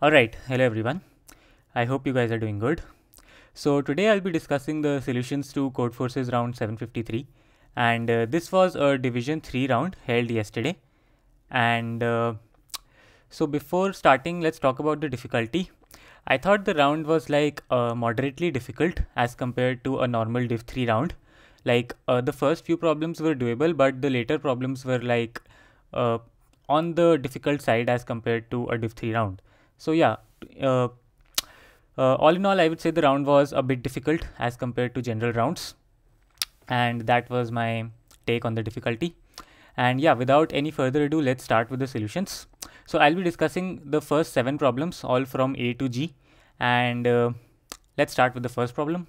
Alright, hello everyone. I hope you guys are doing good. So today I'll be discussing the solutions to Code Forces round 753 and uh, this was a division 3 round held yesterday and uh, so before starting let's talk about the difficulty. I thought the round was like uh, moderately difficult as compared to a normal div 3 round. Like uh, the first few problems were doable but the later problems were like uh, on the difficult side as compared to a div 3 round. So yeah, uh, uh, all in all, I would say the round was a bit difficult as compared to general rounds. And that was my take on the difficulty. And yeah, without any further ado, let's start with the solutions. So I'll be discussing the first seven problems all from A to G. And uh, let's start with the first problem.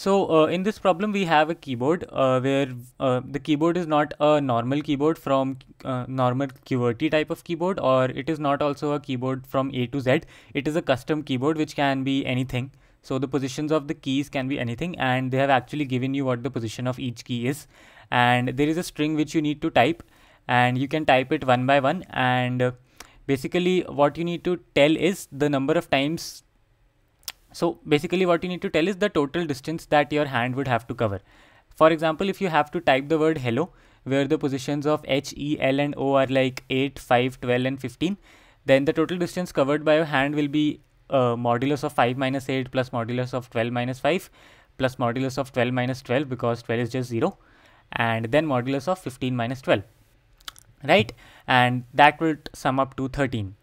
So uh, in this problem, we have a keyboard uh, where uh, the keyboard is not a normal keyboard from uh, normal QWERTY type of keyboard or it is not also a keyboard from A to Z. It is a custom keyboard which can be anything. So the positions of the keys can be anything and they have actually given you what the position of each key is. And there is a string which you need to type and you can type it one by one and uh, basically what you need to tell is the number of times so basically what you need to tell is the total distance that your hand would have to cover. For example, if you have to type the word hello, where the positions of H, E, L and O are like 8, 5, 12 and 15, then the total distance covered by your hand will be uh, modulus of 5 minus 8 plus modulus of 12 minus 5 plus modulus of 12 minus 12 because 12 is just 0 and then modulus of 15 minus 12 right and that would sum up to 13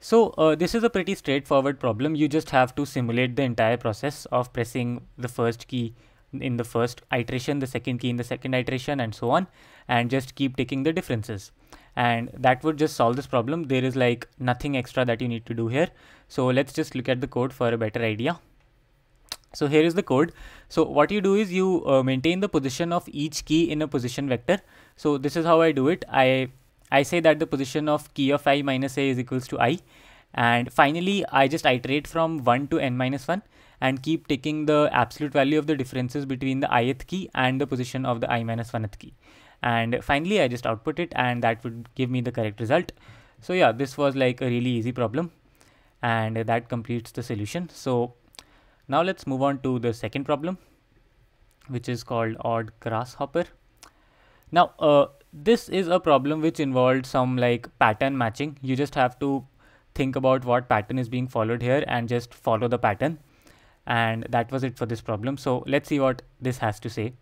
so uh, this is a pretty straightforward problem. You just have to simulate the entire process of pressing the first key in the first iteration, the second key in the second iteration and so on and just keep taking the differences. And that would just solve this problem. There is like nothing extra that you need to do here. So let's just look at the code for a better idea. So here is the code. So what you do is you uh, maintain the position of each key in a position vector. So this is how I do it. I I say that the position of key of i minus a is equals to i and finally I just iterate from 1 to n minus 1 and keep taking the absolute value of the differences between the ith key and the position of the i minus 1th key and finally I just output it and that would give me the correct result. So yeah this was like a really easy problem and that completes the solution. So now let's move on to the second problem which is called odd grasshopper. Now uh, this is a problem which involved some like pattern matching. You just have to think about what pattern is being followed here and just follow the pattern. And that was it for this problem. So let's see what this has to say.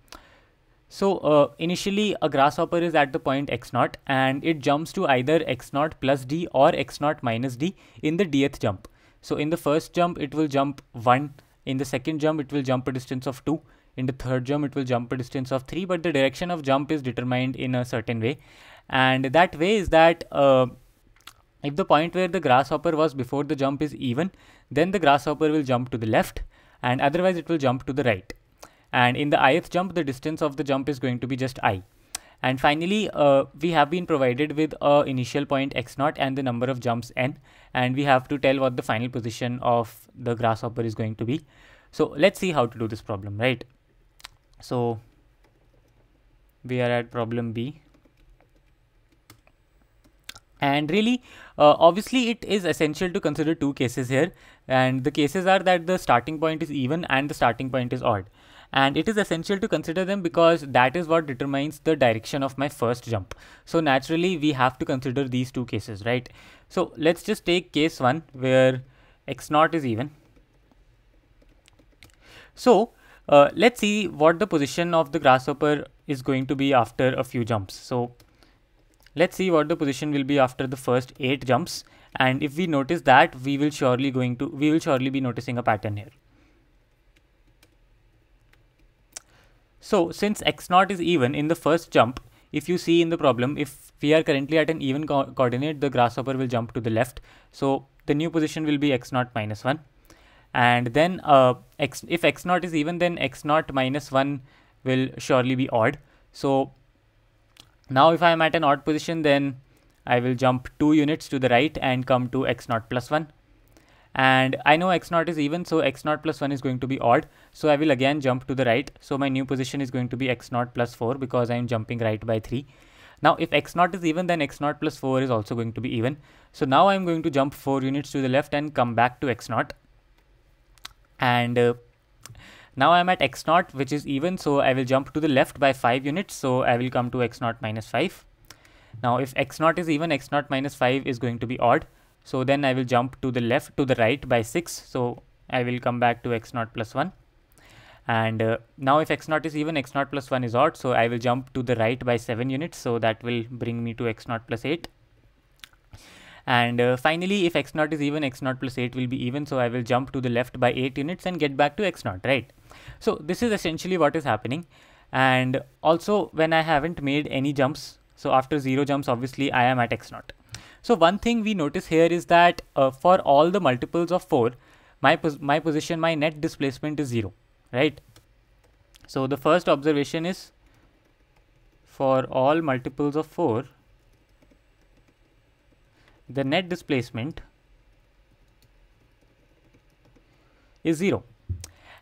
So uh, initially a grasshopper is at the point x0 and it jumps to either x0 plus d or x0 minus d in the dth jump. So in the first jump, it will jump 1. In the second jump, it will jump a distance of 2 in the third jump it will jump a distance of 3 but the direction of jump is determined in a certain way and that way is that uh, if the point where the grasshopper was before the jump is even then the grasshopper will jump to the left and otherwise it will jump to the right and in the ith jump the distance of the jump is going to be just i and finally uh, we have been provided with a initial point x naught and the number of jumps n and we have to tell what the final position of the grasshopper is going to be so let's see how to do this problem right so we are at problem B and really uh, obviously it is essential to consider two cases here and the cases are that the starting point is even and the starting point is odd and it is essential to consider them because that is what determines the direction of my first jump so naturally we have to consider these two cases right so let's just take case 1 where x naught is even so uh, let's see what the position of the grasshopper is going to be after a few jumps. So let's see what the position will be after the first 8 jumps and if we notice that we will surely going to we will surely be noticing a pattern here. So since x naught is even in the first jump, if you see in the problem, if we are currently at an even co coordinate, the grasshopper will jump to the left. So the new position will be x naught minus 1 and then uh, x if x naught is even then x naught minus 1 will surely be odd so now if i am at an odd position then i will jump 2 units to the right and come to x naught plus 1 and i know x naught is even so x naught plus 1 is going to be odd so i will again jump to the right so my new position is going to be x naught plus 4 because i am jumping right by 3 now if x naught is even then x naught plus 4 is also going to be even so now i am going to jump 4 units to the left and come back to x naught and uh, now I'm at x naught which is even so I will jump to the left by 5 units so I will come to x naught minus 5. Now if x naught is even x naught minus 5 is going to be odd so then I will jump to the left to the right by 6 so I will come back to x naught plus 1 and uh, now if x naught is even x naught plus 1 is odd so I will jump to the right by 7 units so that will bring me to x naught plus 8 and uh, finally if x0 is even x0 plus 8 will be even so I will jump to the left by 8 units and get back to x0 right so this is essentially what is happening and also when I haven't made any jumps so after 0 jumps obviously I am at x0 so one thing we notice here is that uh, for all the multiples of 4 my, pos my position my net displacement is 0 right so the first observation is for all multiples of 4 the net displacement is 0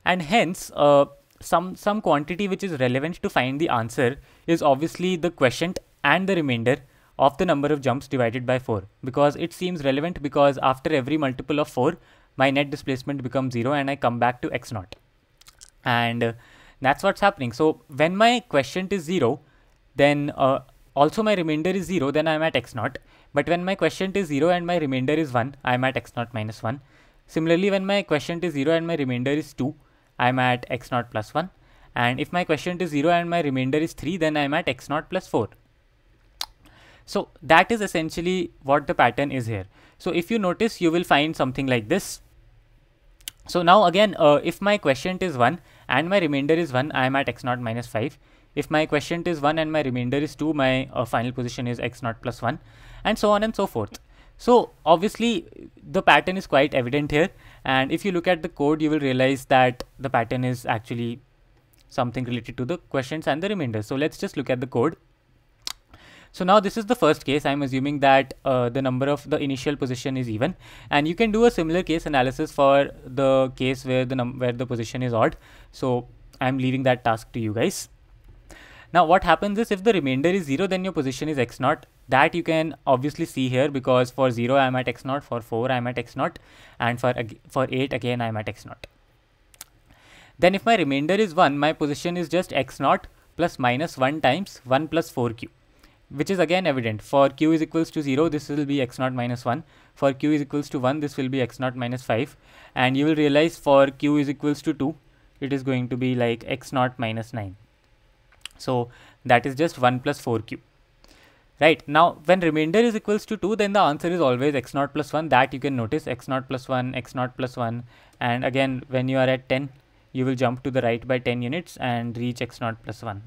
and hence uh, some some quantity which is relevant to find the answer is obviously the quotient and the remainder of the number of jumps divided by 4 because it seems relevant because after every multiple of 4 my net displacement becomes 0 and I come back to x naught and uh, that's what's happening so when my quotient is 0 then uh, also my remainder is 0 then I'm at x naught but when my quotient is 0 and my remainder is 1, I am at x naught minus 1. Similarly, when my quotient is 0 and my remainder is 2, I am at x naught plus 1. And if my quotient is 0 and my remainder is 3, then I am at x naught plus 4. So that is essentially what the pattern is here. So if you notice, you will find something like this. So now again, uh, if my quotient is 1 and my remainder is 1, I am at x naught minus 5. If my quotient is 1 and my remainder is 2, my uh, final position is x naught plus 1 and so on and so forth. So obviously the pattern is quite evident here and if you look at the code you will realize that the pattern is actually something related to the questions and the remainder. So let's just look at the code. So now this is the first case. I'm assuming that uh, the number of the initial position is even, and you can do a similar case analysis for the case where the where the position is odd. So I'm leaving that task to you guys. Now what happens is if the remainder is 0 then your position is x 0 That you can obviously see here because for 0 I am at x 0 for 4 I am at x 0 and for, for 8 again I am at x 0 Then if my remainder is 1 my position is just x plus minus plus minus 1 times 1 plus 4q which is again evident for q is equals to 0 this will be x minus minus 1 for q is equals to 1 this will be x minus 5 and you will realize for q is equals to 2 it is going to be like x minus 9 so that is just 1 plus 4q. Right now, when remainder is equals to 2, then the answer is always x naught plus 1. That you can notice x naught plus 1, x naught plus 1. And again, when you are at 10, you will jump to the right by 10 units and reach x naught plus 1.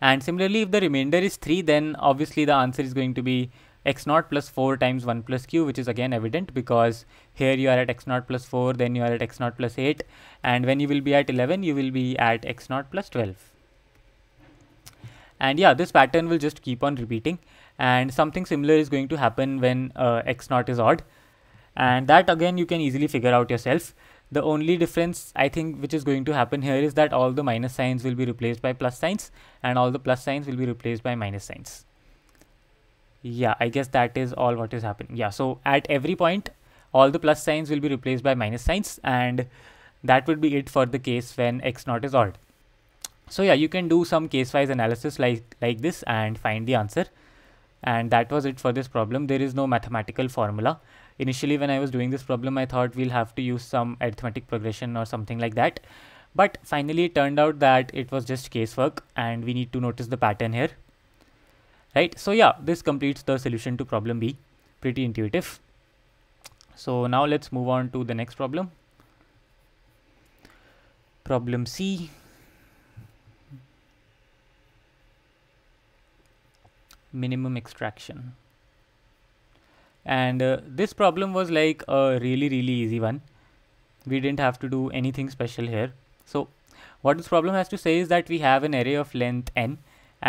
And similarly, if the remainder is 3, then obviously the answer is going to be x naught plus 4 times 1 plus q which is again evident because here you are at x naught plus 4 then you are at x naught plus 8 and when you will be at 11 you will be at x naught plus 12 and yeah this pattern will just keep on repeating and something similar is going to happen when uh, x naught is odd and that again you can easily figure out yourself the only difference I think which is going to happen here is that all the minus signs will be replaced by plus signs and all the plus signs will be replaced by minus signs yeah i guess that is all what is happening yeah so at every point all the plus signs will be replaced by minus signs and that would be it for the case when x naught is odd so yeah you can do some case wise analysis like like this and find the answer and that was it for this problem there is no mathematical formula initially when i was doing this problem i thought we'll have to use some arithmetic progression or something like that but finally it turned out that it was just casework and we need to notice the pattern here right so yeah this completes the solution to problem b pretty intuitive so now let's move on to the next problem problem c minimum extraction and uh, this problem was like a really really easy one we didn't have to do anything special here so what this problem has to say is that we have an array of length n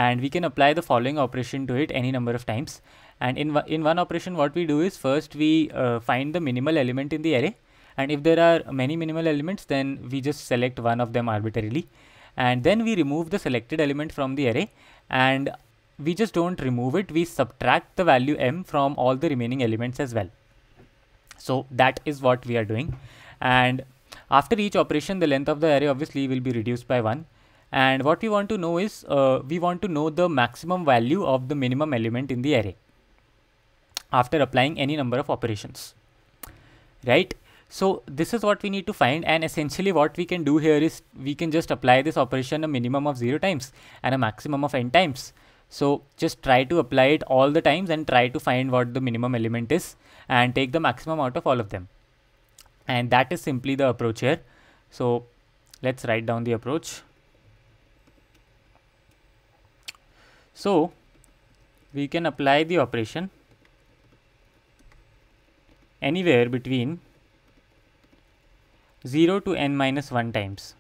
and we can apply the following operation to it any number of times and in, in one operation what we do is first we uh, find the minimal element in the array and if there are many minimal elements then we just select one of them arbitrarily and then we remove the selected element from the array and we just don't remove it we subtract the value m from all the remaining elements as well so that is what we are doing and after each operation the length of the array obviously will be reduced by 1 and what we want to know is uh, we want to know the maximum value of the minimum element in the array after applying any number of operations right so this is what we need to find and essentially what we can do here is we can just apply this operation a minimum of 0 times and a maximum of n times so just try to apply it all the times and try to find what the minimum element is and take the maximum out of all of them and that is simply the approach here so let's write down the approach So, we can apply the operation anywhere between 0 to n minus 1 times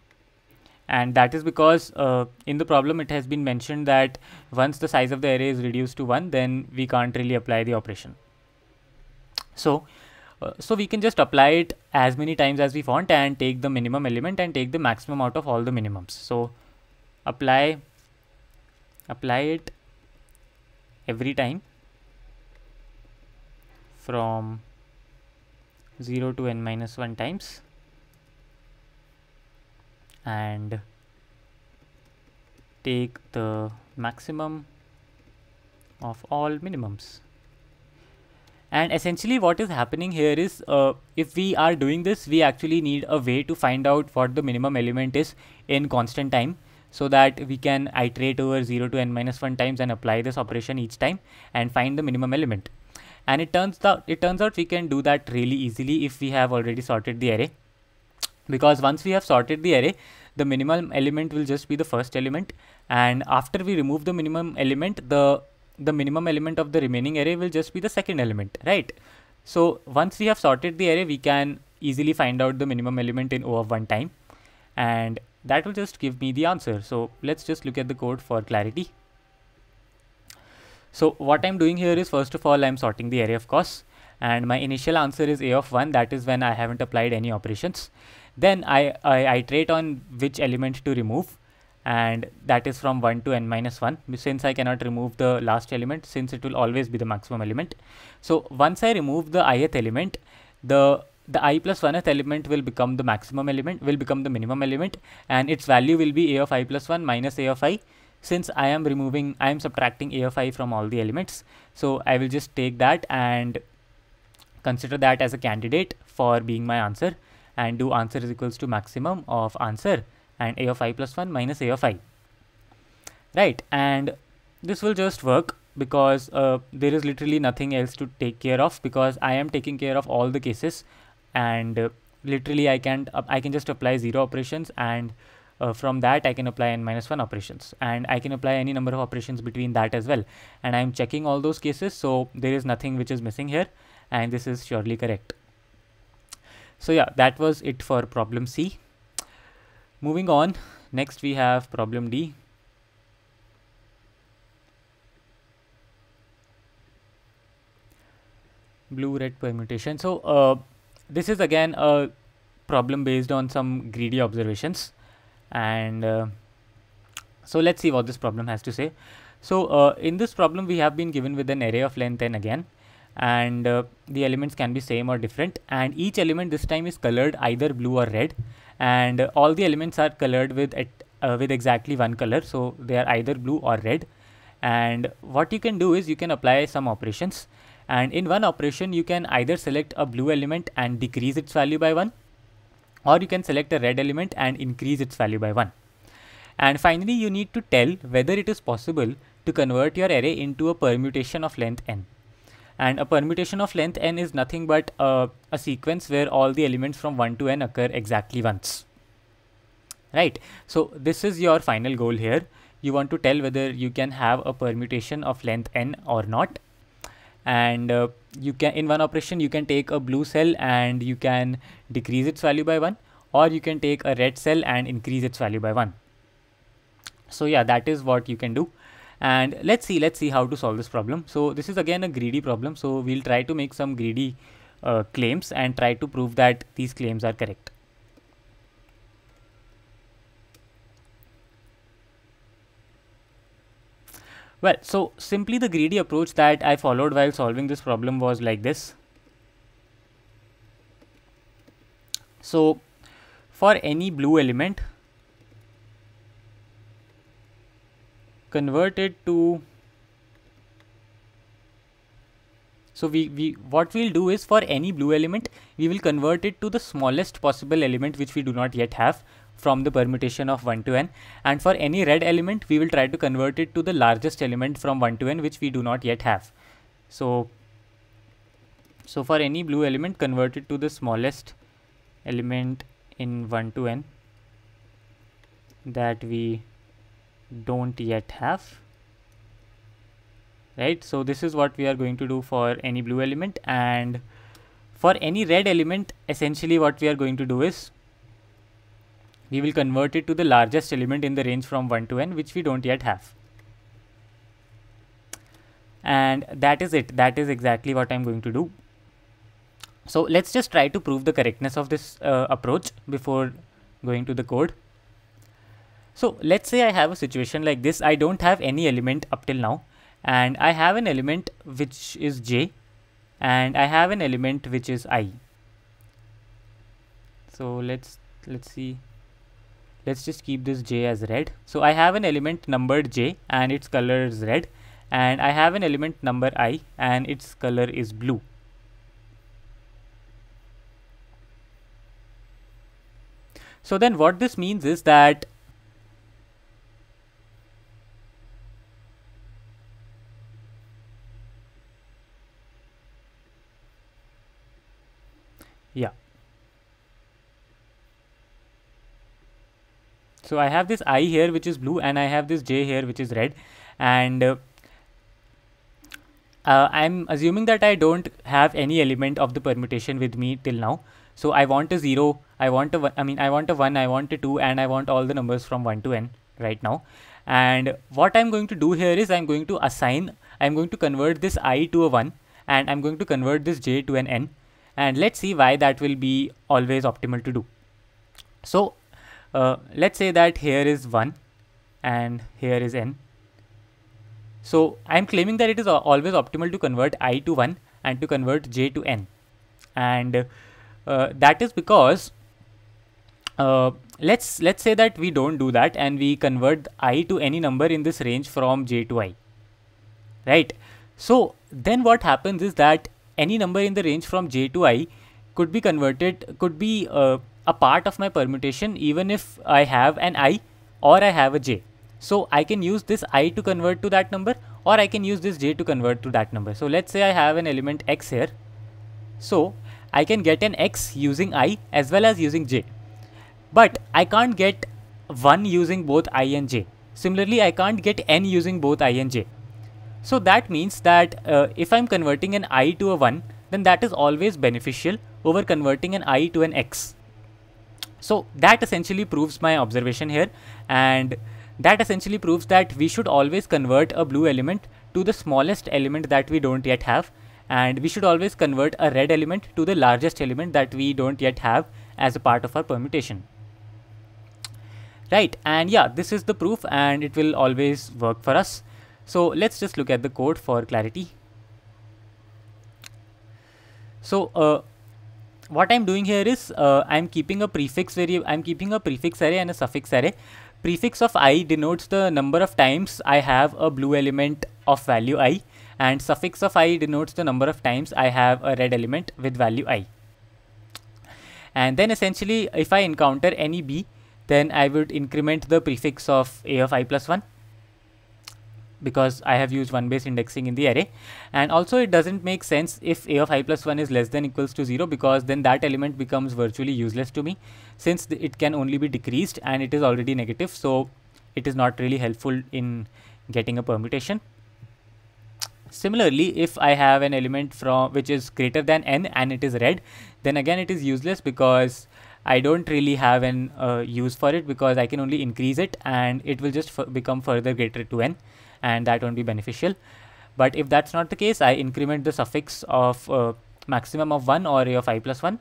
and that is because uh, in the problem it has been mentioned that once the size of the array is reduced to 1 then we can't really apply the operation. So, uh, so we can just apply it as many times as we want and take the minimum element and take the maximum out of all the minimums. So apply apply it every time from 0 to n minus 1 times and take the maximum of all minimums and essentially what is happening here is uh, if we are doing this we actually need a way to find out what the minimum element is in constant time so that we can iterate over 0 to n minus 1 times and apply this operation each time and find the minimum element and it turns out it turns out we can do that really easily if we have already sorted the array because once we have sorted the array the minimum element will just be the first element and after we remove the minimum element the the minimum element of the remaining array will just be the second element right so once we have sorted the array we can easily find out the minimum element in o of 1 time and that will just give me the answer. So let's just look at the code for clarity. So what I'm doing here is first of all, I'm sorting the array of costs and my initial answer is a of 1 that is when I haven't applied any operations. Then I, I iterate on which element to remove and that is from 1 to n minus 1 since I cannot remove the last element since it will always be the maximum element. So once I remove the ith element the the i plus 1th element will become the maximum element, will become the minimum element and its value will be a of i plus 1 minus a of i since I am removing, I am subtracting a of i from all the elements. So I will just take that and consider that as a candidate for being my answer and do answer is equals to maximum of answer and a of i plus 1 minus a of i. Right and this will just work because uh, there is literally nothing else to take care of because I am taking care of all the cases and uh, literally I can uh, I can just apply zero operations and uh, from that I can apply n minus 1 operations and I can apply any number of operations between that as well and I'm checking all those cases so there is nothing which is missing here and this is surely correct. So yeah that was it for problem C. Moving on next we have problem D. blue red permutation so uh, this is again a problem based on some greedy observations and uh, so let's see what this problem has to say so uh, in this problem we have been given with an array of length n again and uh, the elements can be same or different and each element this time is colored either blue or red and all the elements are colored with at, uh, with exactly one color so they are either blue or red and what you can do is you can apply some operations and in one operation you can either select a blue element and decrease its value by 1 or you can select a red element and increase its value by 1. And finally you need to tell whether it is possible to convert your array into a permutation of length n. And a permutation of length n is nothing but a, a sequence where all the elements from 1 to n occur exactly once. Right, so this is your final goal here. You want to tell whether you can have a permutation of length n or not and uh, you can in one operation you can take a blue cell and you can decrease its value by 1 or you can take a red cell and increase its value by 1 so yeah that is what you can do and let's see let's see how to solve this problem so this is again a greedy problem so we'll try to make some greedy uh, claims and try to prove that these claims are correct Well, so simply the greedy approach that I followed while solving this problem was like this. So for any blue element, convert it to So we, we what we'll do is for any blue element, we will convert it to the smallest possible element which we do not yet have from the permutation of 1 to n and for any red element we will try to convert it to the largest element from 1 to n which we do not yet have. So, so for any blue element convert it to the smallest element in 1 to n that we don't yet have right so this is what we are going to do for any blue element and for any red element essentially what we are going to do is we will convert it to the largest element in the range from 1 to n which we don't yet have. And that is it, that is exactly what I am going to do. So let's just try to prove the correctness of this uh, approach before going to the code. So let's say I have a situation like this, I don't have any element up till now and I have an element which is j and I have an element which is i. So let's let's see let's just keep this j as red so i have an element numbered j and its color is red and i have an element number i and its color is blue so then what this means is that yeah so I have this I here which is blue and I have this J here which is red and uh, uh, I'm assuming that I don't have any element of the permutation with me till now so I want a 0 I want a one, I mean I want a 1 I want a 2 and I want all the numbers from 1 to n right now and what I'm going to do here is I'm going to assign I'm going to convert this I to a 1 and I'm going to convert this J to an n and let's see why that will be always optimal to do so uh, let's say that here is 1 and here is n. So I'm claiming that it is always optimal to convert i to 1 and to convert j to n. And uh, that is because uh, let's let's say that we don't do that and we convert i to any number in this range from j to i. Right. So then what happens is that any number in the range from j to i could be converted could be uh, a part of my permutation even if I have an i or I have a j. So I can use this i to convert to that number or I can use this j to convert to that number. So let's say I have an element x here. So I can get an x using i as well as using j. But I can't get 1 using both i and j. Similarly, I can't get n using both i and j. So that means that uh, if I'm converting an i to a 1, then that is always beneficial over converting an i to an x. So that essentially proves my observation here and that essentially proves that we should always convert a blue element to the smallest element that we don't yet have and we should always convert a red element to the largest element that we don't yet have as a part of our permutation. Right and yeah this is the proof and it will always work for us. So let's just look at the code for clarity. So uh, what I'm doing here is uh, I'm keeping a prefix variable I'm keeping a prefix array and a suffix array prefix of i denotes the number of times I have a blue element of value i and suffix of i denotes the number of times I have a red element with value i and then essentially if I encounter any b then I would increment the prefix of a of i plus 1 because I have used one base indexing in the array and also it doesn't make sense if a of i plus 1 is less than equals to 0 because then that element becomes virtually useless to me since it can only be decreased and it is already negative so it is not really helpful in getting a permutation. Similarly, if I have an element from which is greater than n and it is red then again it is useless because I don't really have an uh, use for it because I can only increase it and it will just become further greater to n and that won't be beneficial. But if that's not the case, I increment the suffix of uh, maximum of 1 or a of i plus 1.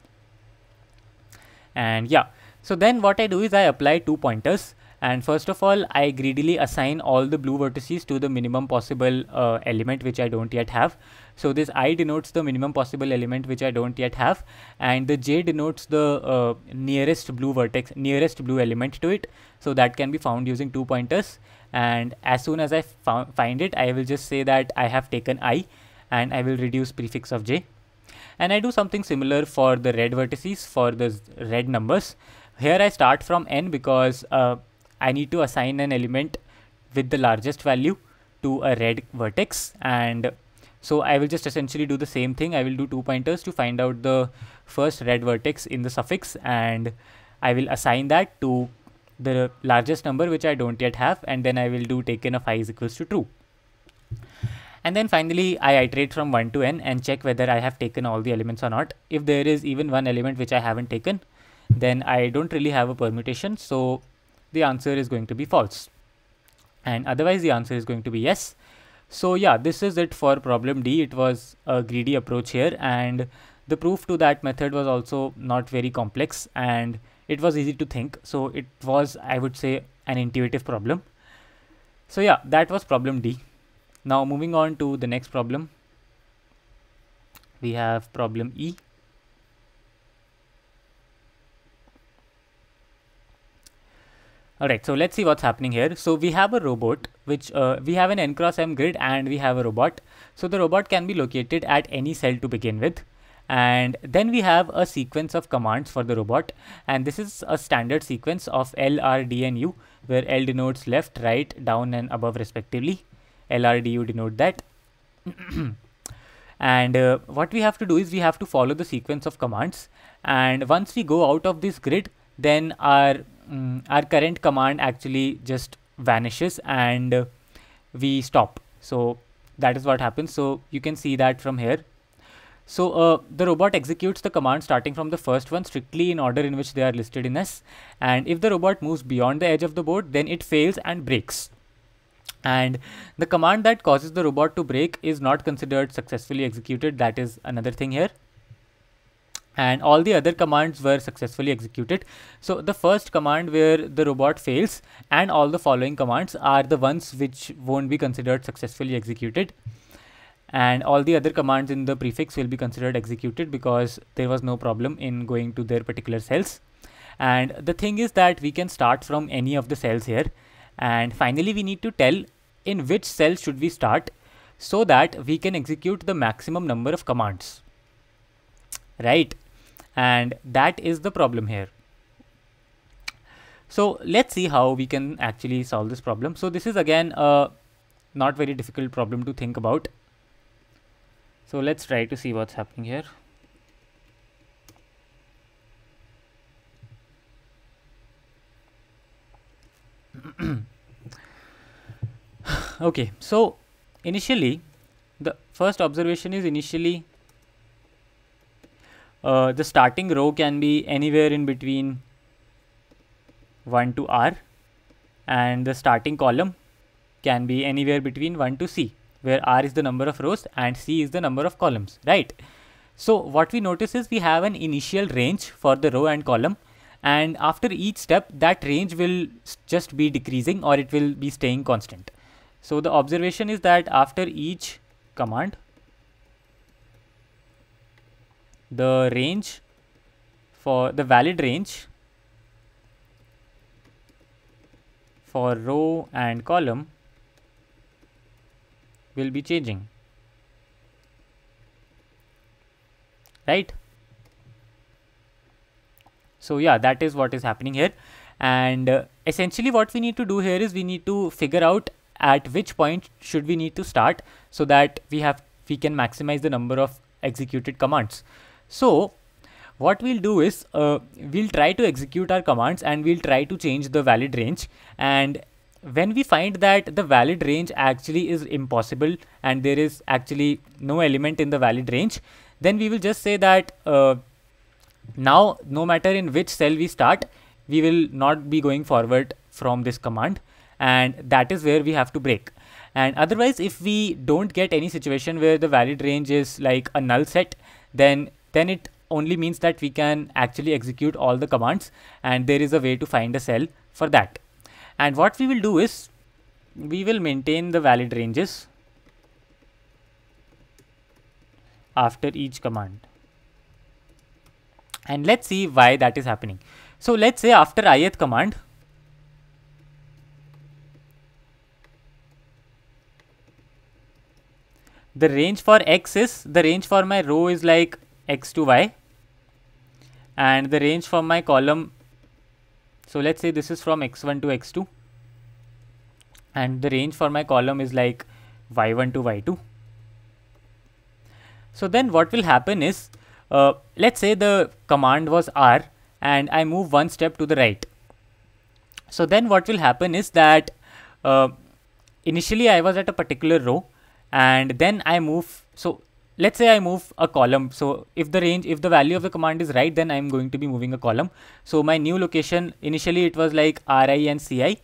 And yeah, so then what I do is I apply two pointers and first of all I greedily assign all the blue vertices to the minimum possible uh, element which I don't yet have. So this i denotes the minimum possible element which I don't yet have and the j denotes the uh, nearest blue vertex nearest blue element to it so that can be found using two pointers and as soon as I find it I will just say that I have taken i and I will reduce prefix of j and I do something similar for the red vertices for the red numbers here I start from n because uh, I need to assign an element with the largest value to a red vertex and so I will just essentially do the same thing I will do two pointers to find out the first red vertex in the suffix and I will assign that to the largest number which I don't yet have and then I will do taken of i is equals to true. And then finally I iterate from 1 to n and check whether I have taken all the elements or not. If there is even one element which I haven't taken then I don't really have a permutation so the answer is going to be false and otherwise the answer is going to be yes. So yeah this is it for problem D it was a greedy approach here and the proof to that method was also not very complex and it was easy to think. So it was, I would say, an intuitive problem. So yeah, that was problem D. Now moving on to the next problem. We have problem E. Alright, so let's see what's happening here. So we have a robot, which uh, we have an N cross M grid and we have a robot. So the robot can be located at any cell to begin with and then we have a sequence of commands for the robot and this is a standard sequence of L, R, D and U where L denotes left, right, down and above respectively. L, R, D, U denote that. and uh, what we have to do is we have to follow the sequence of commands and once we go out of this grid then our um, our current command actually just vanishes and uh, we stop so that is what happens so you can see that from here so uh, the robot executes the command starting from the first one strictly in order in which they are listed in S. And if the robot moves beyond the edge of the board, then it fails and breaks. And the command that causes the robot to break is not considered successfully executed. That is another thing here and all the other commands were successfully executed. So the first command where the robot fails and all the following commands are the ones which won't be considered successfully executed and all the other commands in the prefix will be considered executed because there was no problem in going to their particular cells. And the thing is that we can start from any of the cells here. And finally, we need to tell in which cell should we start so that we can execute the maximum number of commands. Right. And that is the problem here. So let's see how we can actually solve this problem. So this is again a not very difficult problem to think about so let's try to see what's happening here okay so initially the first observation is initially uh, the starting row can be anywhere in between 1 to r and the starting column can be anywhere between 1 to c where r is the number of rows and c is the number of columns, right? So what we notice is we have an initial range for the row and column and after each step that range will just be decreasing or it will be staying constant. So the observation is that after each command the range for the valid range for row and column will be changing right so yeah that is what is happening here and uh, essentially what we need to do here is we need to figure out at which point should we need to start so that we have we can maximize the number of executed commands so what we'll do is uh, we'll try to execute our commands and we'll try to change the valid range and when we find that the valid range actually is impossible and there is actually no element in the valid range, then we will just say that uh, now no matter in which cell we start, we will not be going forward from this command and that is where we have to break. And otherwise, if we don't get any situation where the valid range is like a null set, then then it only means that we can actually execute all the commands and there is a way to find a cell for that and what we will do is we will maintain the valid ranges after each command and let's see why that is happening. So let's say after ith command the range for x is the range for my row is like x to y and the range for my column so let's say this is from x1 to x2 and the range for my column is like y1 to y2. So then what will happen is, uh, let's say the command was r and I move one step to the right. So then what will happen is that uh, initially I was at a particular row and then I move. So let's say I move a column. So if the range, if the value of the command is right, then I'm going to be moving a column. So my new location, initially it was like ri and ci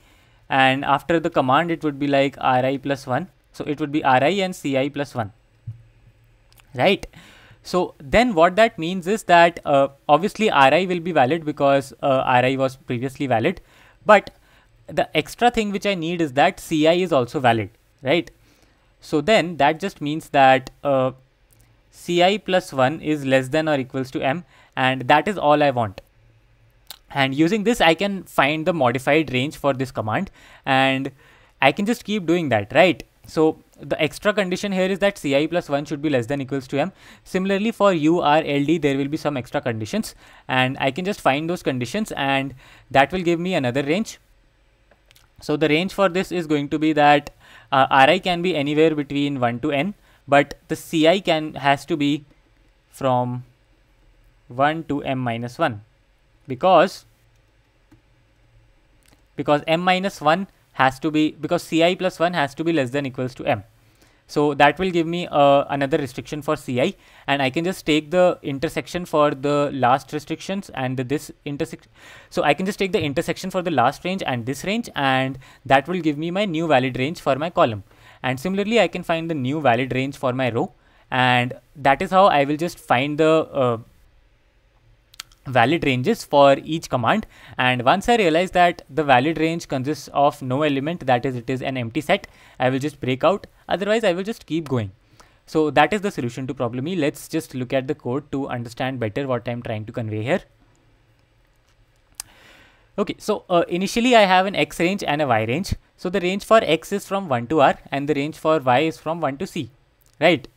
and after the command, it would be like ri plus 1. So it would be ri and ci plus 1, right? So then what that means is that uh, obviously ri will be valid because uh, ri was previously valid, but the extra thing which I need is that ci is also valid, right? So then that just means that uh, ci plus 1 is less than or equals to m and that is all I want. And using this I can find the modified range for this command and I can just keep doing that, right? So the extra condition here is that ci plus 1 should be less than equals to m. Similarly for urld there will be some extra conditions and I can just find those conditions and that will give me another range. So the range for this is going to be that uh, ri can be anywhere between 1 to n but the ci can has to be from 1 to m minus 1 because because m minus 1 has to be because ci plus 1 has to be less than equals to m so that will give me uh, another restriction for ci and I can just take the intersection for the last restrictions and this intersection. So I can just take the intersection for the last range and this range and that will give me my new valid range for my column and similarly I can find the new valid range for my row and that is how I will just find the uh, valid ranges for each command and once I realize that the valid range consists of no element that is it is an empty set I will just break out otherwise I will just keep going. So that is the solution to problem E. Let's just look at the code to understand better what I'm trying to convey here. Okay, so uh, initially I have an X range and a Y range. So the range for x is from 1 to r and the range for y is from 1 to c, right?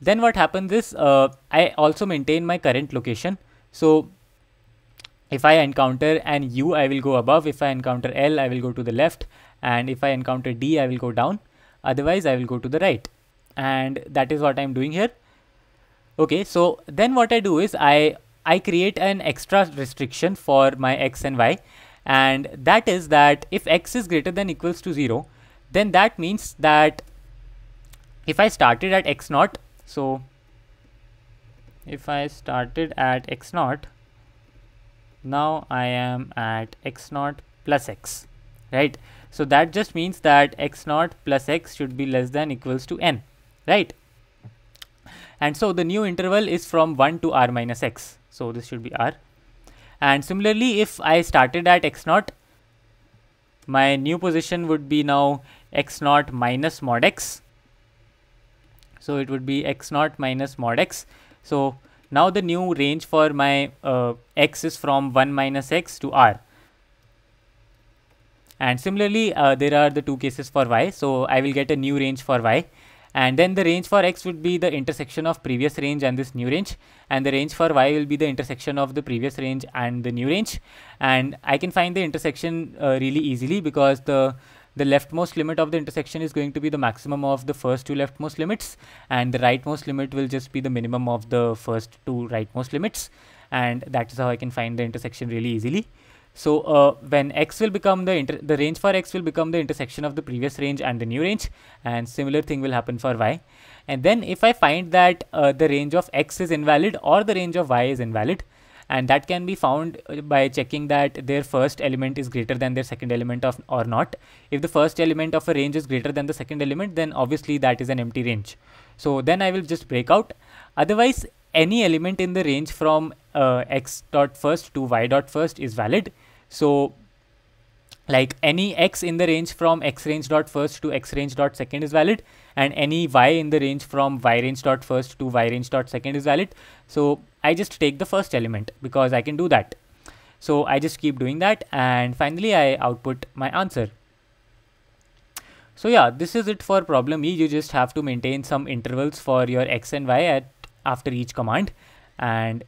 Then what happens is uh, I also maintain my current location. So if I encounter an u, I will go above. If I encounter l, I will go to the left. And if I encounter d, I will go down. Otherwise, I will go to the right. And that is what I'm doing here. Okay, so then what I do is I I create an extra restriction for my x and y and that is that if x is greater than equals to 0 then that means that if I started at x naught so if I started at x naught now I am at x naught plus x right so that just means that x naught plus x should be less than equals to n right and so the new interval is from 1 to r minus x so this should be r and similarly if I started at x naught my new position would be now x naught minus mod x so it would be x naught minus mod x so now the new range for my uh, x is from 1 minus x to r and similarly uh, there are the two cases for y so I will get a new range for y and then the range for x would be the intersection of previous range and this new range and the range for y will be the intersection of the previous range and the new range and I can find the intersection uh, really easily because the the leftmost limit of the intersection is going to be the maximum of the first two leftmost limits and the rightmost limit will just be the minimum of the first two rightmost limits and that is how I can find the intersection really easily. So uh, when x will become the, the range for x will become the intersection of the previous range and the new range and similar thing will happen for y. And then if I find that uh, the range of x is invalid or the range of y is invalid and that can be found uh, by checking that their first element is greater than their second element of or not. If the first element of a range is greater than the second element then obviously that is an empty range. So then I will just break out. Otherwise any element in the range from uh, x dot first to y dot first is valid so like any x in the range from x range dot first to x range dot second is valid and any y in the range from y range dot first to y range dot second is valid so i just take the first element because i can do that so i just keep doing that and finally i output my answer so yeah this is it for problem e you just have to maintain some intervals for your x and y at after each command and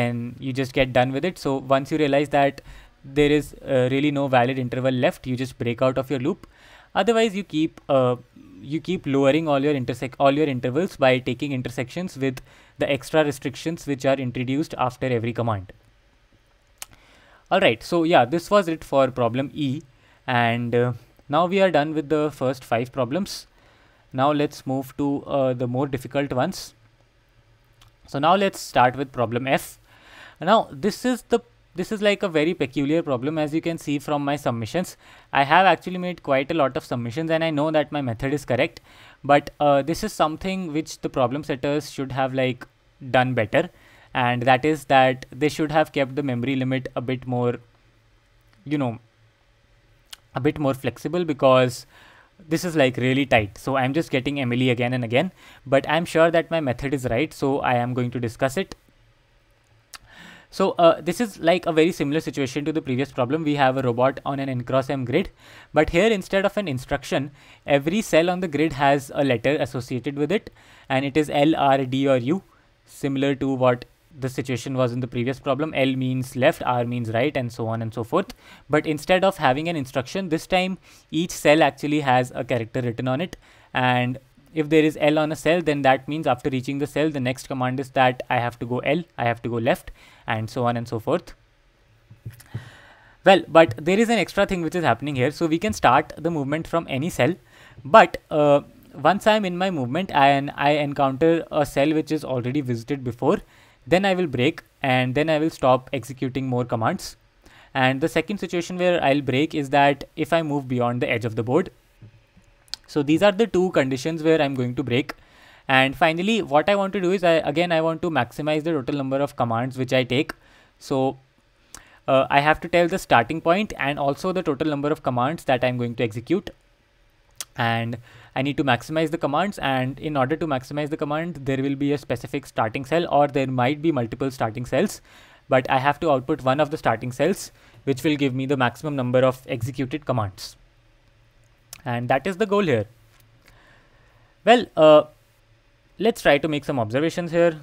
then you just get done with it so once you realize that there is uh, really no valid interval left you just break out of your loop otherwise you keep uh, you keep lowering all your intersect all your intervals by taking intersections with the extra restrictions which are introduced after every command alright so yeah this was it for problem E and uh, now we are done with the first five problems now let's move to uh, the more difficult ones so now let's start with problem F now this is the this is like a very peculiar problem as you can see from my submissions. I have actually made quite a lot of submissions and I know that my method is correct. But uh, this is something which the problem setters should have like done better. And that is that they should have kept the memory limit a bit more, you know, a bit more flexible because this is like really tight. So I'm just getting Emily again and again, but I'm sure that my method is right. So I am going to discuss it so uh, this is like a very similar situation to the previous problem. We have a robot on an n cross m grid, but here instead of an instruction, every cell on the grid has a letter associated with it and it is L, R, D or U, similar to what the situation was in the previous problem. L means left, R means right and so on and so forth. But instead of having an instruction, this time each cell actually has a character written on it and if there is L on a cell, then that means after reaching the cell, the next command is that I have to go L, I have to go left and so on and so forth well but there is an extra thing which is happening here so we can start the movement from any cell but uh, once i'm in my movement and i encounter a cell which is already visited before then i will break and then i will stop executing more commands and the second situation where i'll break is that if i move beyond the edge of the board so these are the two conditions where i'm going to break and finally, what I want to do is I again I want to maximize the total number of commands which I take. So uh, I have to tell the starting point and also the total number of commands that I'm going to execute. And I need to maximize the commands and in order to maximize the command, there will be a specific starting cell or there might be multiple starting cells, but I have to output one of the starting cells, which will give me the maximum number of executed commands. And that is the goal here. Well, uh, let's try to make some observations here.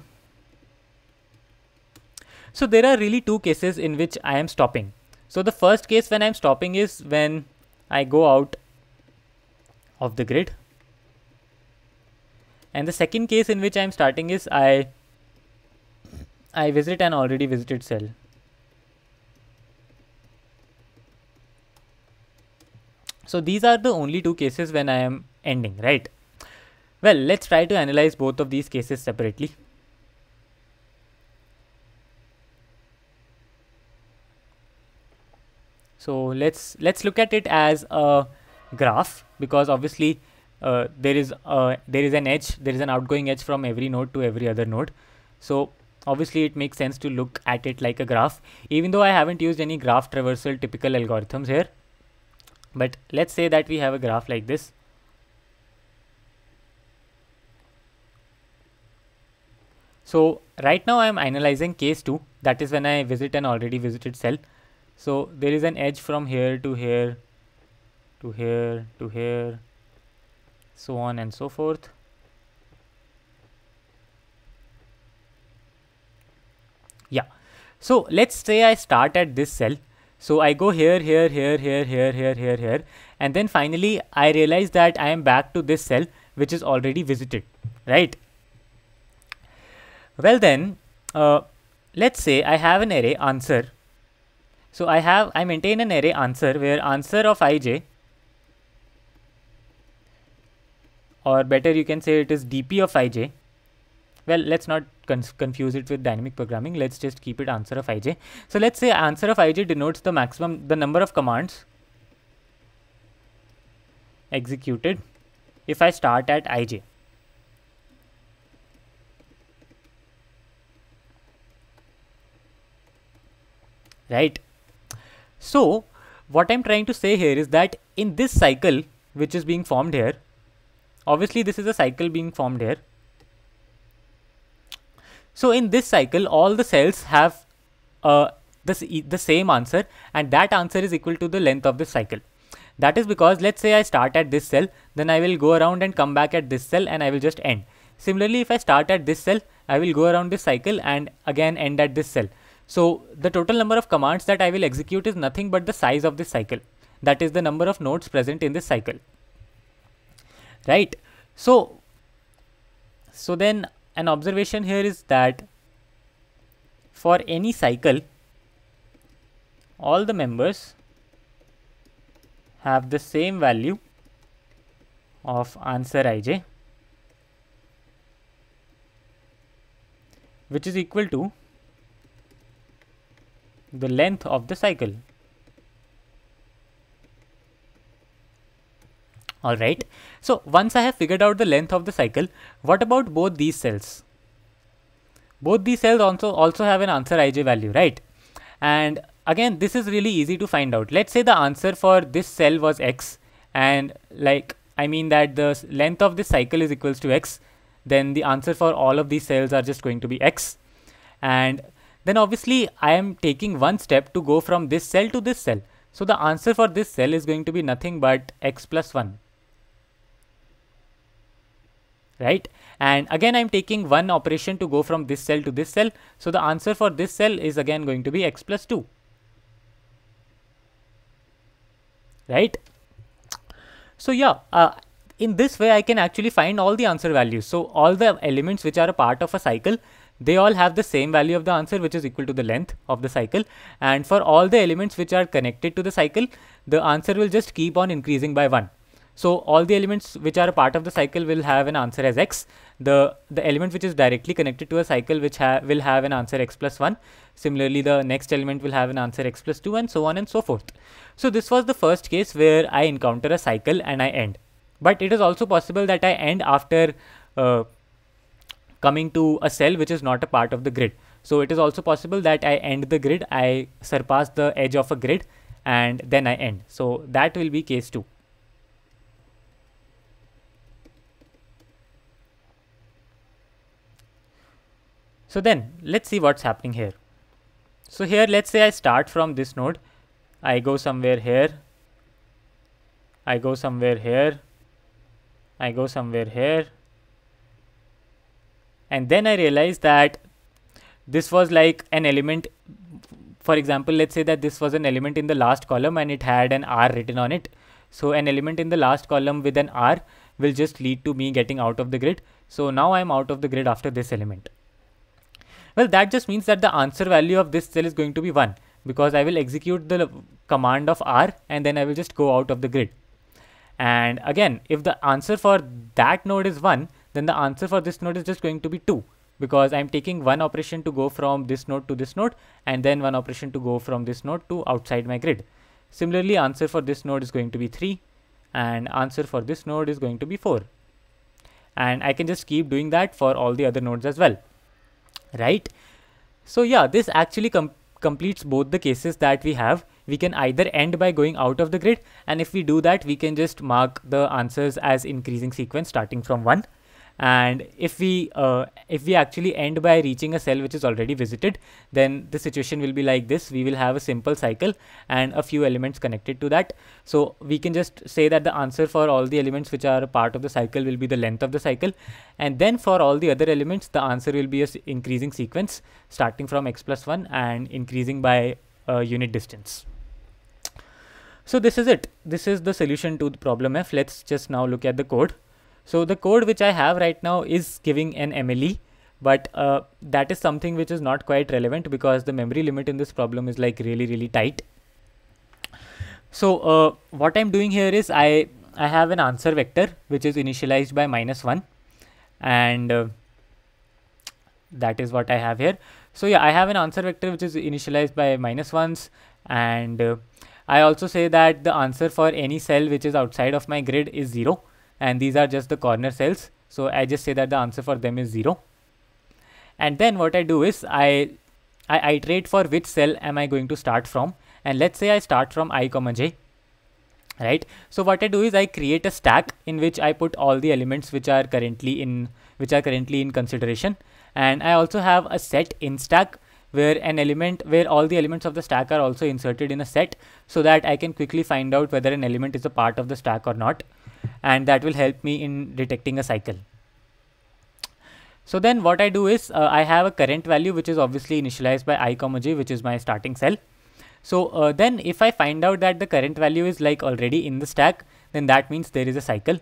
So there are really two cases in which I am stopping. So the first case when I'm stopping is when I go out of the grid. And the second case in which I'm starting is I I visit an already visited cell. So these are the only two cases when I am ending, right? Well, let's try to analyze both of these cases separately. So let's let's look at it as a graph because obviously uh, there is a, uh, there is an edge, there is an outgoing edge from every node to every other node. So obviously it makes sense to look at it like a graph even though I haven't used any graph traversal typical algorithms here. But let's say that we have a graph like this So right now I am analyzing case 2 that is when I visit an already visited cell. So there is an edge from here to here to here to here so on and so forth. Yeah. So let's say I start at this cell. So I go here, here, here, here, here, here, here, here. And then finally I realize that I am back to this cell which is already visited, right? Well then, uh, let's say I have an array answer. So I have, I maintain an array answer where answer of ij or better you can say it is dp of ij. Well, let's not confuse it with dynamic programming. Let's just keep it answer of ij. So let's say answer of ij denotes the maximum, the number of commands executed if I start at ij. right so what i'm trying to say here is that in this cycle which is being formed here obviously this is a cycle being formed here so in this cycle all the cells have uh, the, the same answer and that answer is equal to the length of the cycle that is because let's say I start at this cell, then I will go around and come back at this cell and I will just end. Similarly, if I start at this cell, I will go around this cycle and again end at this cell. So the total number of commands that I will execute is nothing but the size of this cycle. That is the number of nodes present in this cycle. Right. So, so then an observation here is that for any cycle, all the members have the same value of answer ij which is equal to the length of the cycle. Alright, so once I have figured out the length of the cycle, what about both these cells? Both these cells also, also have an answer ij value, right? And again, this is really easy to find out. Let's say the answer for this cell was x and like, I mean that the length of this cycle is equals to x, then the answer for all of these cells are just going to be x. And then obviously I am taking one step to go from this cell to this cell. So the answer for this cell is going to be nothing but x plus 1. Right? And again I am taking one operation to go from this cell to this cell. So the answer for this cell is again going to be x plus 2. Right? So yeah, uh, in this way I can actually find all the answer values. So all the elements which are a part of a cycle they all have the same value of the answer which is equal to the length of the cycle and for all the elements which are connected to the cycle the answer will just keep on increasing by 1 so all the elements which are part of the cycle will have an answer as x. The the element which is directly connected to a cycle which ha will have an answer x plus 1. Similarly, the next element will have an answer x plus 2 and so on and so forth. So this was the first case where I encounter a cycle and I end. But it is also possible that I end after uh, coming to a cell which is not a part of the grid. So it is also possible that I end the grid, I surpass the edge of a grid and then I end. So that will be case 2. So then let's see what's happening here. So here let's say I start from this node, I go somewhere here, I go somewhere here, I go somewhere here, and then I realized that this was like an element for example let's say that this was an element in the last column and it had an r written on it so an element in the last column with an r will just lead to me getting out of the grid so now i'm out of the grid after this element well that just means that the answer value of this cell is going to be 1 because i will execute the command of r and then i will just go out of the grid and again if the answer for that node is 1 then the answer for this node is just going to be 2 because I'm taking one operation to go from this node to this node and then one operation to go from this node to outside my grid. Similarly, answer for this node is going to be 3 and answer for this node is going to be 4. And I can just keep doing that for all the other nodes as well, right? So yeah, this actually com completes both the cases that we have. We can either end by going out of the grid and if we do that, we can just mark the answers as increasing sequence starting from 1 and if we uh, if we actually end by reaching a cell which is already visited then the situation will be like this we will have a simple cycle and a few elements connected to that so we can just say that the answer for all the elements which are part of the cycle will be the length of the cycle and then for all the other elements the answer will be a increasing sequence starting from x plus 1 and increasing by uh, unit distance so this is it this is the solution to the problem f let's just now look at the code so the code which I have right now is giving an MLE, but uh, that is something which is not quite relevant because the memory limit in this problem is like really, really tight. So uh, what I'm doing here is I, I have an answer vector which is initialized by minus one and uh, that is what I have here. So yeah, I have an answer vector which is initialized by minus ones and uh, I also say that the answer for any cell which is outside of my grid is zero and these are just the corner cells. So I just say that the answer for them is 0. And then what I do is I, I iterate for which cell am I going to start from. And let's say I start from i comma j right so what i do is i create a stack in which i put all the elements which are currently in which are currently in consideration and i also have a set in stack where an element where all the elements of the stack are also inserted in a set so that i can quickly find out whether an element is a part of the stack or not and that will help me in detecting a cycle. So then what I do is uh, I have a current value which is obviously initialized by i comma j which is my starting cell. So uh, then if I find out that the current value is like already in the stack then that means there is a cycle.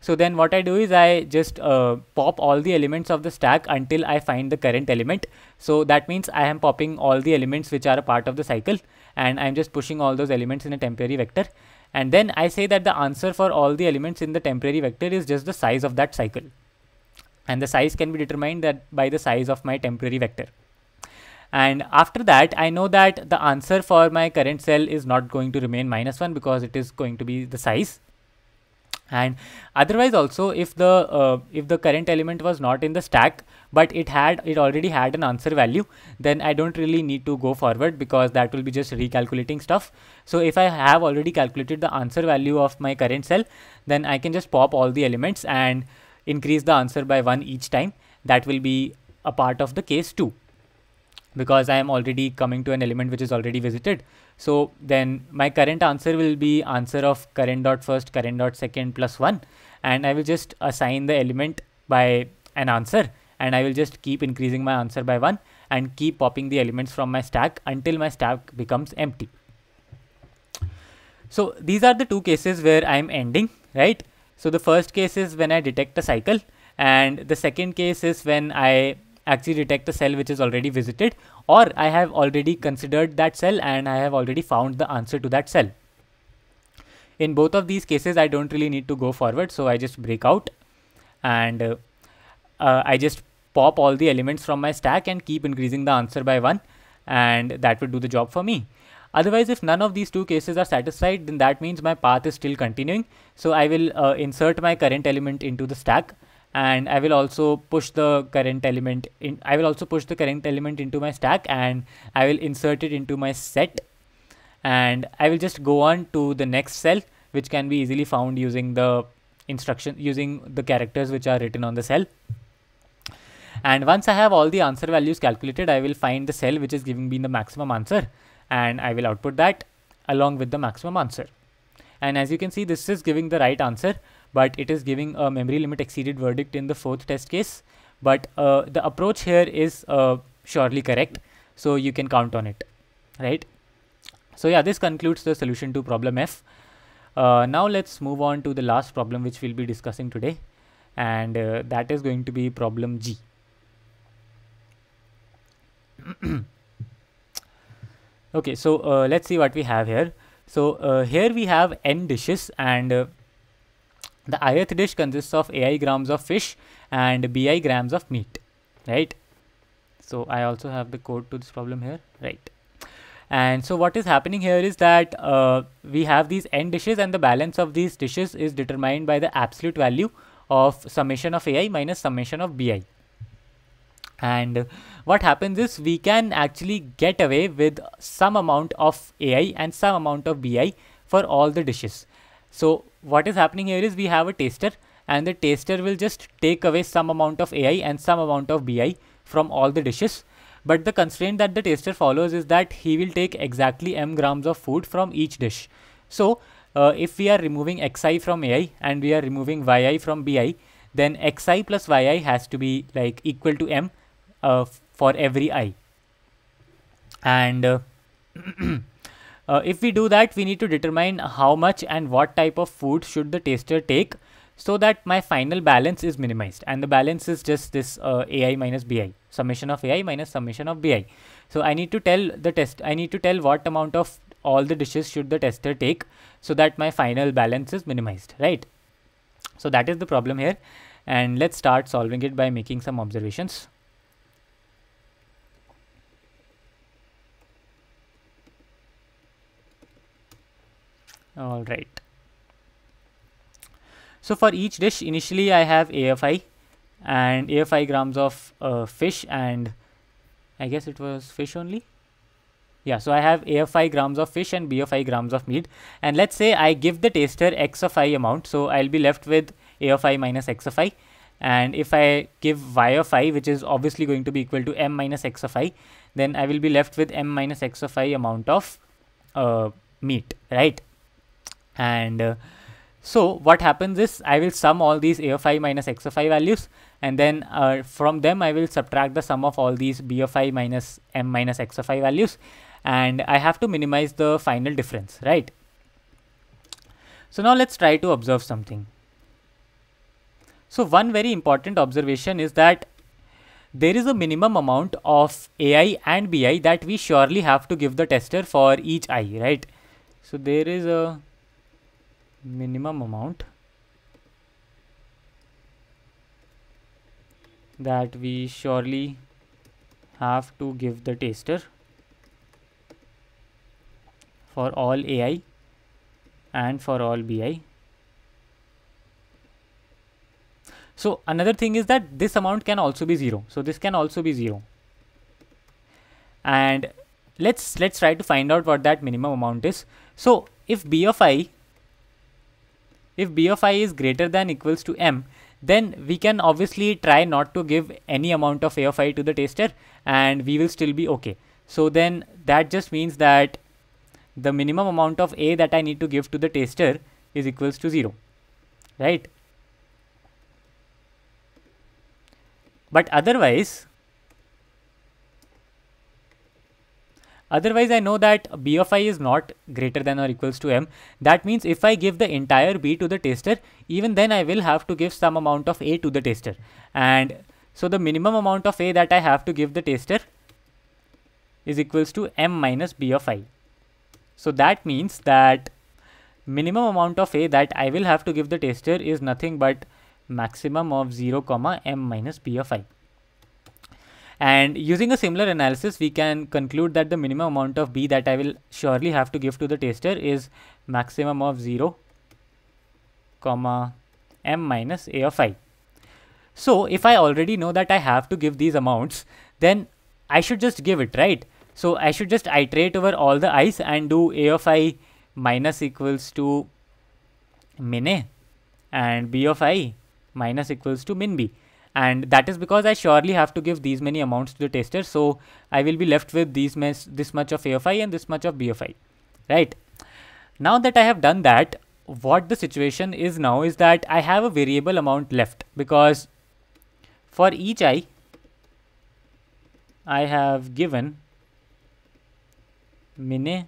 So then what I do is I just uh, pop all the elements of the stack until I find the current element. So that means I am popping all the elements which are a part of the cycle and I'm just pushing all those elements in a temporary vector and then I say that the answer for all the elements in the temporary vector is just the size of that cycle and the size can be determined that by the size of my temporary vector and after that I know that the answer for my current cell is not going to remain minus 1 because it is going to be the size and otherwise also if the uh, if the current element was not in the stack but it had it already had an answer value then I don't really need to go forward because that will be just recalculating stuff so if I have already calculated the answer value of my current cell then I can just pop all the elements and increase the answer by one each time that will be a part of the case too because I am already coming to an element which is already visited. So then my current answer will be answer of current dot first current dot second plus one and I will just assign the element by an answer and I will just keep increasing my answer by 1 and keep popping the elements from my stack until my stack becomes empty. So these are the two cases where I am ending, right? So the first case is when I detect a cycle and the second case is when I actually detect a cell which is already visited or I have already considered that cell and I have already found the answer to that cell. In both of these cases, I don't really need to go forward. So I just break out and uh, uh, I just pop all the elements from my stack and keep increasing the answer by one and that will do the job for me. Otherwise, if none of these two cases are satisfied, then that means my path is still continuing. So I will uh, insert my current element into the stack and I will also push the current element in. I will also push the current element into my stack and I will insert it into my set and I will just go on to the next cell which can be easily found using the instruction using the characters which are written on the cell and once I have all the answer values calculated I will find the cell which is giving me the maximum answer and I will output that along with the maximum answer and as you can see this is giving the right answer but it is giving a memory limit exceeded verdict in the fourth test case but uh, the approach here is uh, surely correct so you can count on it right so yeah this concludes the solution to problem f uh, now let's move on to the last problem which we'll be discussing today and uh, that is going to be problem g okay so uh, let's see what we have here so uh, here we have n dishes and uh, the ith dish consists of ai grams of fish and bi grams of meat right so i also have the code to this problem here right and so what is happening here is that uh, we have these n dishes and the balance of these dishes is determined by the absolute value of summation of ai minus summation of bi and what happens is we can actually get away with some amount of AI and some amount of BI for all the dishes. So what is happening here is we have a taster and the taster will just take away some amount of AI and some amount of BI from all the dishes. But the constraint that the taster follows is that he will take exactly m grams of food from each dish. So uh, if we are removing xi from AI and we are removing yi from bi, then xi plus yi has to be like equal to m uh, for every i and uh, uh, if we do that we need to determine how much and what type of food should the taster take so that my final balance is minimized and the balance is just this uh, ai minus bi summation of ai minus summation of bi so i need to tell the test i need to tell what amount of all the dishes should the tester take so that my final balance is minimized right so that is the problem here and let's start solving it by making some observations all right so for each dish initially i have afi and afi grams of uh, fish and i guess it was fish only yeah so i have afi grams of fish and bfi grams of meat and let's say i give the taster x of i amount so i'll be left with a of i minus x of i and if i give y of i which is obviously going to be equal to m minus x of i then i will be left with m minus x of i amount of uh, meat right and uh, so what happens is I will sum all these a of i minus x of i values and then uh, from them I will subtract the sum of all these b of i minus m minus x of i values and I have to minimize the final difference, right? So now let's try to observe something. So one very important observation is that there is a minimum amount of AI and BI that we surely have to give the tester for each I, right? So there is a minimum amount that we surely have to give the taster for all AI and for all BI. So another thing is that this amount can also be zero. So this can also be zero. And let's let's try to find out what that minimum amount is. So if B of I if b of i is greater than equals to m, then we can obviously try not to give any amount of a of i to the taster, and we will still be okay. So then that just means that the minimum amount of a that I need to give to the taster is equals to 0, right? But otherwise, Otherwise, I know that B of i is not greater than or equals to m. That means if I give the entire b to the tester, even then I will have to give some amount of a to the tester. And so the minimum amount of a that I have to give the tester is equals to m minus b of i. So that means that minimum amount of a that I will have to give the tester is nothing but maximum of 0 comma m minus b of i. And using a similar analysis, we can conclude that the minimum amount of B that I will surely have to give to the taster is maximum of 0, comma m minus a of i. So if I already know that I have to give these amounts, then I should just give it, right? So I should just iterate over all the i's and do a of i minus equals to min a and b of i minus equals to min b and that is because I surely have to give these many amounts to the tester so I will be left with these this much of AFI and this much of BFI right now that I have done that what the situation is now is that I have a variable amount left because for each i I have given min a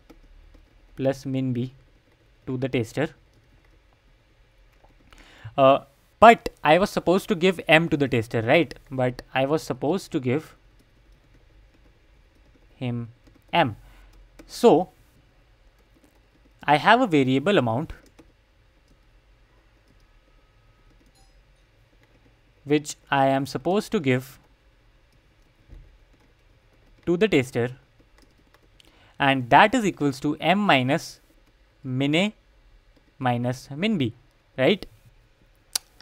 plus min b to the tester uh, but I was supposed to give m to the tester right but I was supposed to give him m so I have a variable amount which I am supposed to give to the tester and that is equals to m minus min a minus min b right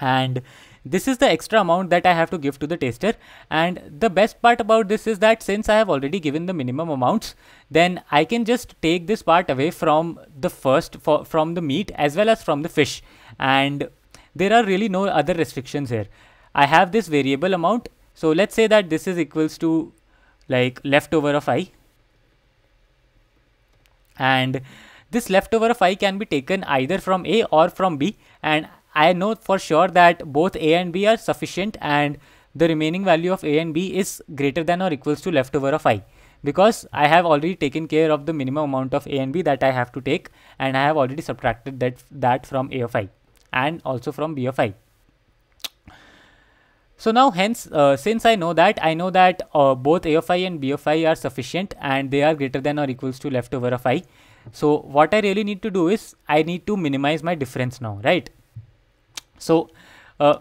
and this is the extra amount that I have to give to the taster and the best part about this is that since I have already given the minimum amounts then I can just take this part away from the first for, from the meat as well as from the fish and there are really no other restrictions here. I have this variable amount so let's say that this is equals to like leftover of i and this leftover of i can be taken either from a or from b and I know for sure that both A and B are sufficient and the remaining value of A and B is greater than or equals to leftover of I because I have already taken care of the minimum amount of A and B that I have to take and I have already subtracted that, that from A of I and also from B of I. So now hence uh, since I know that I know that uh, both A of I and B of I are sufficient and they are greater than or equals to leftover of I. So what I really need to do is I need to minimize my difference now right. So uh,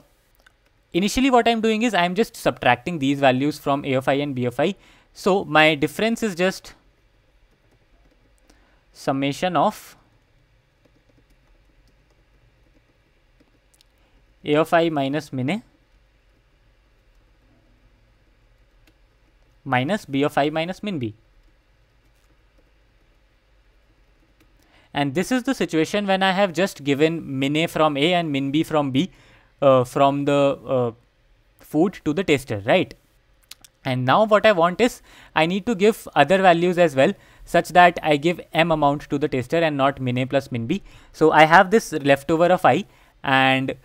initially what I'm doing is I'm just subtracting these values from a of i and b of i. So my difference is just summation of a of i minus mine minus B of i minus min b. and this is the situation when I have just given min A from A and min B from B uh, from the uh, food to the taster right and now what I want is I need to give other values as well such that I give m amount to the taster and not min A plus min B so I have this leftover of i and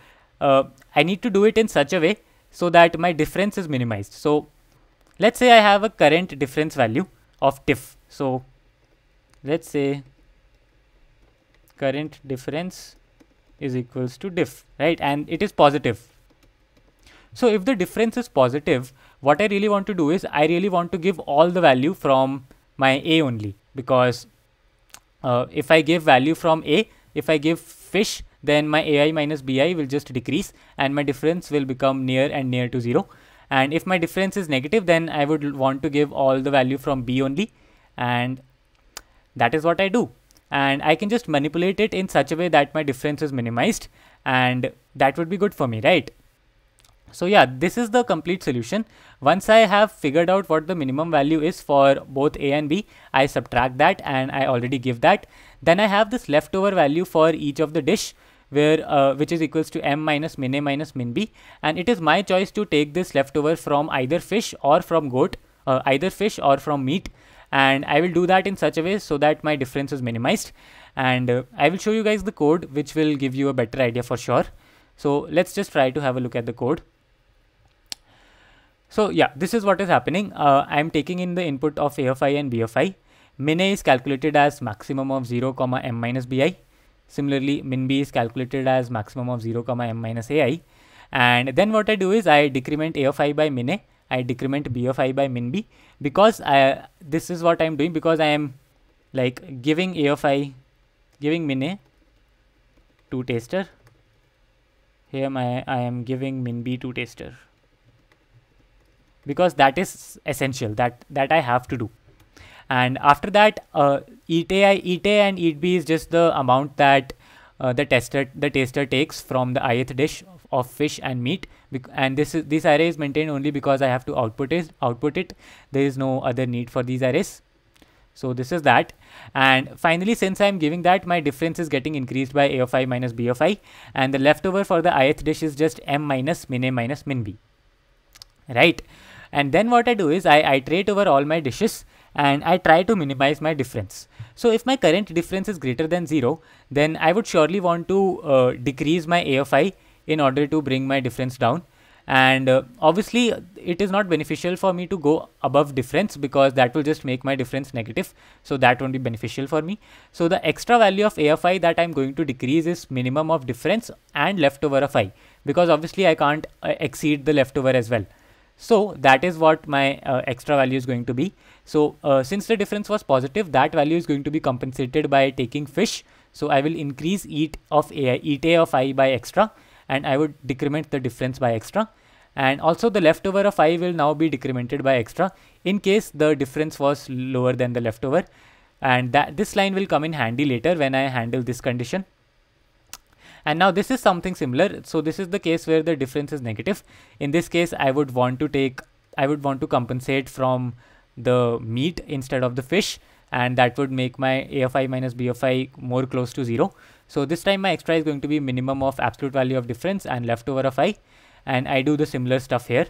uh, I need to do it in such a way so that my difference is minimized so let's say I have a current difference value of diff so let's say current difference is equals to diff right and it is positive so if the difference is positive what i really want to do is i really want to give all the value from my a only because uh, if i give value from a if i give fish then my ai minus bi will just decrease and my difference will become near and near to zero and if my difference is negative then i would want to give all the value from b only and that is what i do and I can just manipulate it in such a way that my difference is minimized and that would be good for me, right? So yeah, this is the complete solution. Once I have figured out what the minimum value is for both A and B, I subtract that and I already give that. Then I have this leftover value for each of the dish where uh, which is equals to m minus min a minus min b and it is my choice to take this leftover from either fish or from goat uh, either fish or from meat and I will do that in such a way so that my difference is minimized and uh, I will show you guys the code which will give you a better idea for sure. So let's just try to have a look at the code. So yeah, this is what is happening. Uh, I am taking in the input of A of i and B of i. Min a is calculated as maximum of 0, comma m minus bi. Similarly, min b is calculated as maximum of 0, comma m minus ai. And then what I do is I decrement A of i by min a I decrement b of i by min b because I, this is what I am doing because I am like giving a of i, giving min a to tester. Here my I am giving min b to tester because that is essential that that I have to do. And after that, uh, eat a i eat a and eat b is just the amount that uh, the tester the taster takes from the ith dish of fish and meat and this is this array is maintained only because I have to output it output it there is no other need for these arrays so this is that and finally since I am giving that my difference is getting increased by a of i minus b of i and the leftover for the ith dish is just m minus min a minus min b right and then what I do is I iterate over all my dishes and I try to minimize my difference. So if my current difference is greater than 0 then I would surely want to uh, decrease my a of i in order to bring my difference down and uh, obviously it is not beneficial for me to go above difference because that will just make my difference negative so that won't be beneficial for me so the extra value of afi that i'm going to decrease is minimum of difference and leftover of i because obviously i can't uh, exceed the leftover as well so that is what my uh, extra value is going to be so uh, since the difference was positive that value is going to be compensated by taking fish so i will increase eat of a eat a of i by extra and I would decrement the difference by extra and also the leftover of i will now be decremented by extra in case the difference was lower than the leftover and that this line will come in handy later when I handle this condition. And now this is something similar. So this is the case where the difference is negative. In this case, I would want to take, I would want to compensate from the meat instead of the fish and that would make my AFI minus BFI more close to 0. So this time my extra is going to be minimum of absolute value of difference and leftover of i and I do the similar stuff here.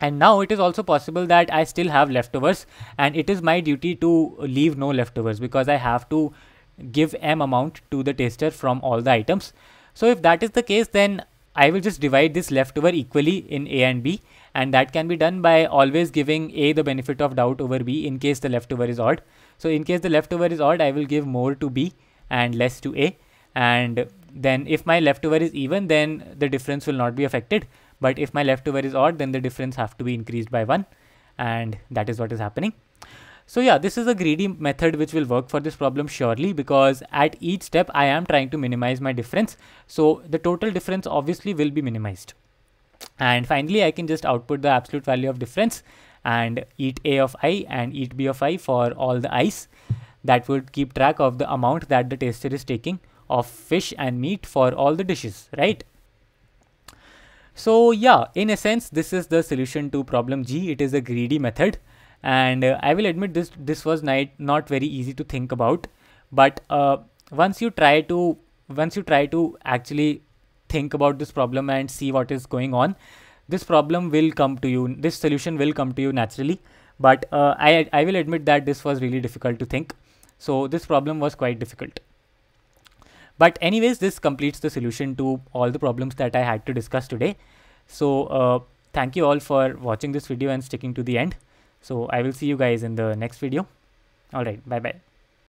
And now it is also possible that I still have leftovers and it is my duty to leave no leftovers because I have to give m amount to the taster from all the items. So if that is the case then I will just divide this leftover equally in a and b and that can be done by always giving A the benefit of doubt over B in case the leftover is odd. So in case the leftover is odd, I will give more to B and less to A and then if my leftover is even then the difference will not be affected but if my leftover is odd then the difference have to be increased by 1 and that is what is happening. So yeah, this is a greedy method which will work for this problem surely because at each step I am trying to minimize my difference. So the total difference obviously will be minimized. And finally, I can just output the absolute value of difference and eat A of i and eat B of i for all the i's. That would keep track of the amount that the taster is taking of fish and meat for all the dishes, right? So yeah, in a sense, this is the solution to problem G. It is a greedy method. And uh, I will admit this, this was not very easy to think about. But uh, once you try to, once you try to actually think about this problem and see what is going on this problem will come to you this solution will come to you naturally but uh, I, I will admit that this was really difficult to think so this problem was quite difficult but anyways this completes the solution to all the problems that I had to discuss today so uh, thank you all for watching this video and sticking to the end so I will see you guys in the next video alright bye bye